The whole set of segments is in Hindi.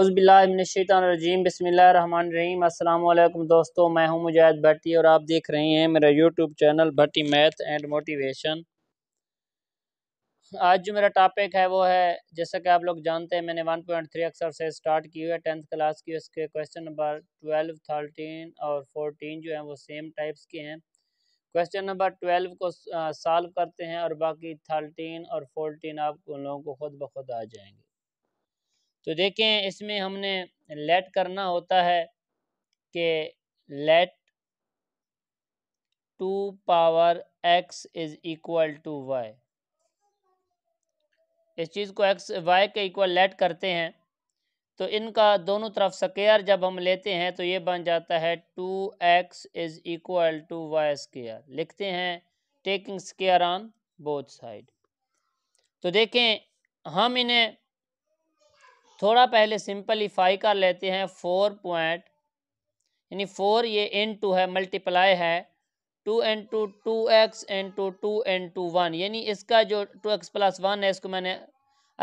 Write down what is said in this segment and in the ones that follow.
अज़बिल्लाशैतरजीम बसमीम अल्लाम दोस्तों मैं हूं मुजाहिद भट्टी और आप देख रहे हैं मेरा YouTube channel Bhatti math and motivation आज जो मेरा टॉपिक है वो है जैसा कि आप लोग जानते हैं मैंने 1.3 पॉइंट थ्री अक्सर से स्टार्ट की हुई है टेंथ क्लास की उसके क्वेश्चन नंबर ट्वेल्व थर्टीन और फोटीन जो हैं वो सेम टाइप्स के हैं क्वेश्चन नंबर ट्वेल्व को सॉल्व करते हैं और बाकी थर्टीन और फोर्टीन आप उन लोगों को खुद ब खुद आ जाएंगे तो देखें इसमें हमने लेट करना होता है कि let two power x is equal to y इस चीज़ को एक्स वाई के इक्वल लेट करते हैं तो इनका दोनों तरफ स्केयर जब हम लेते हैं तो ये बन जाता है two x is equal to y square लिखते हैं taking square on both side तो देखें हम इन्हें थोड़ा पहले सिंपलीफाई कर लेते हैं फोर पॉइंट यानी फोर ये एन टू है मल्टीप्लाई है two into two x into two into one यानी इसका जो टू एक्स प्लस वन है इसको मैंने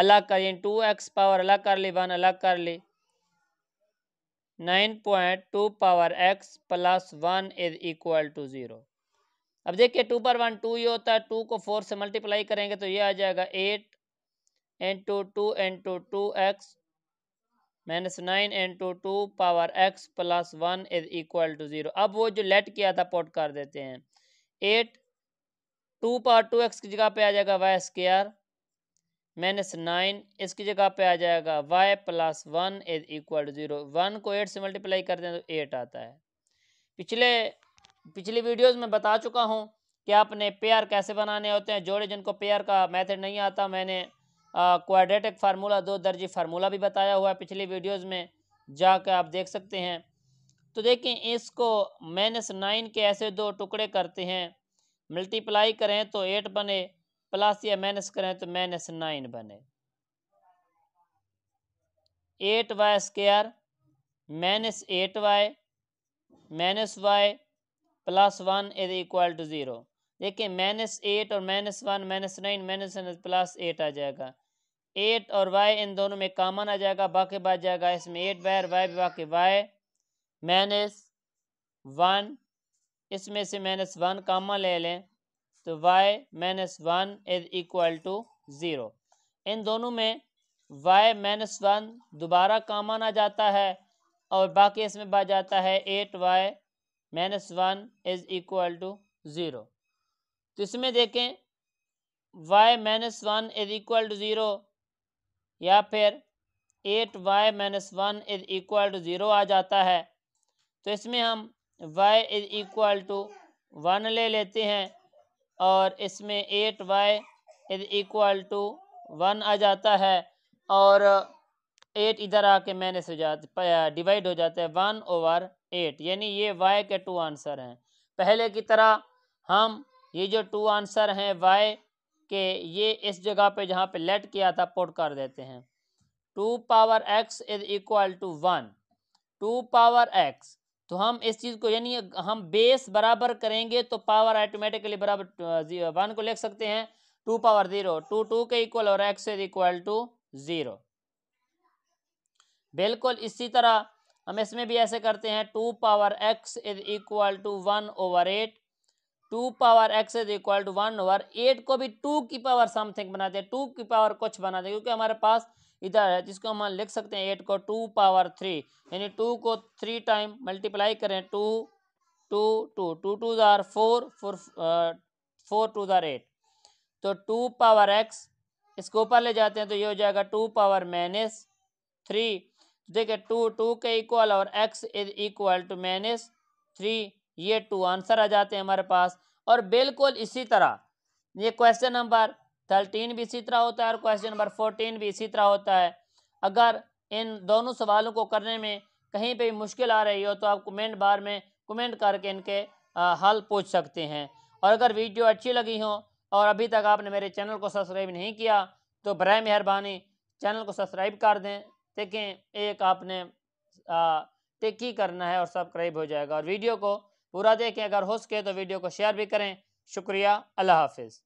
अलग कर यानी टू एक्स पावर अलग कर ली वन अलग कर ली nine point two power x plus one is equal to zero अब देखिए टू पर वन टू ही होता है टू को फोर से मल्टीप्लाई करेंगे तो ये आ जाएगा eight into two into two x minus nine into two power x plus one is equal to zero अब वो जो लेट किया था पोट कर देते हैं eight two power two x की जगह पे आ जाएगा वाई स्केयर माइनस नाइन इसकी जगह पे आ जाएगा y plus one is equal to zero one को एट से मल्टीप्लाई कर दें तो एट आता है पिछले पिछली वीडियोस में बता चुका हूँ कि आपने पेयर कैसे बनाने होते हैं जोड़े जिनको पेयर का मेथड नहीं आता मैंने क्वाड्रेटिक फार्मूला दो दर्जी फार्मूला भी बताया हुआ है पिछली वीडियोज़ में जाकर आप देख सकते हैं तो देखें इसको माइनस नाइन के ऐसे दो टुकड़े करते हैं मल्टीप्लाई करें तो एट बने प्लस या माइनस करें तो माइनस नाइन बने eight y square minus eight y minus y plus one is equal to zero देखिए माइनस एट और minus one minus nine minus plus eight आ जाएगा एट और वाई इन दोनों में कामन आ जाएगा बाकी बात जाएगा इसमें एट वाई और वाई बाकी वाई माइनस वन इसमें से माइनस वन कामन ले लें तो y minus one is equal to zero इन दोनों में वाई माइनस वन दोबारा कामन आ जाता है और बाकी इसमें बच जाता है eight y minus one is equal to zero तो इसमें देखें y minus one is equal to zero या फिर eight y minus one is equal to zero आ जाता है तो इसमें हम y is equal to one ले लेते हैं और इसमें eight y is equal to one आ जाता है और एट इधर आके माइनस हो जाता डिवाइड हो जाता है वन ओवर एट यानी ये वाई के टू आंसर हैं पहले की तरह हम ये जो टू आंसर हैं वाई के ये इस जगह पे जहाँ पे लेट किया था पोट कर देते हैं two power x is equal to one two power x तो हम इस चीज़ को यानी हम बेस बराबर करेंगे तो पावर ऑटोमेटिकली बराबर वन को लिख सकते हैं two power zero two two के इक्वल और x is equal to zero बिल्कुल इसी तरह हम इसमें भी ऐसे करते हैं two power x is equal to one over eight two power x is equal to one over eight को भी टू की पावर समथिंग बनाते हैं टू की पावर कुछ बनाते हैं क्योंकि हमारे पास इधर है जिसको हम लिख सकते हैं एट को टू पावर थ्री यानी टू को थ्री टाइम मल्टीप्लाई करें two two two two two ज़ार फोर फोर फोर टू ज़ार एट तो टू पावर एक्स इसको ऊपर ले जाते हैं तो ये हो जाएगा टू पावर माइनस थ्री देखिए टू टू के इक्वल और x is equal to minus three ये टू आंसर आ जाते हैं हमारे पास और बिल्कुल इसी तरह ये क्वेश्चन नंबर थर्टीन भी इसी तरह होता है और क्वेश्चन नंबर फोर्टीन भी इसी तरह होता है अगर इन दोनों सवालों को करने में कहीं पर मुश्किल आ रही हो तो आप कमेंट बार में कमेंट करके इनके हल पूछ सकते हैं और अगर वीडियो अच्छी लगी हो और अभी तक आपने मेरे चैनल को सब्सक्राइब नहीं किया तो बर मेहरबानी चैनल को सब्सक्राइब कर दें देखें एक आपने टिक ही करना है और सब्सक्राइब हो जाएगा और वीडियो को पूरा देखें अगर हो सके तो वीडियो को शेयर भी करें शुक्रिया अल्लाह हाफिज़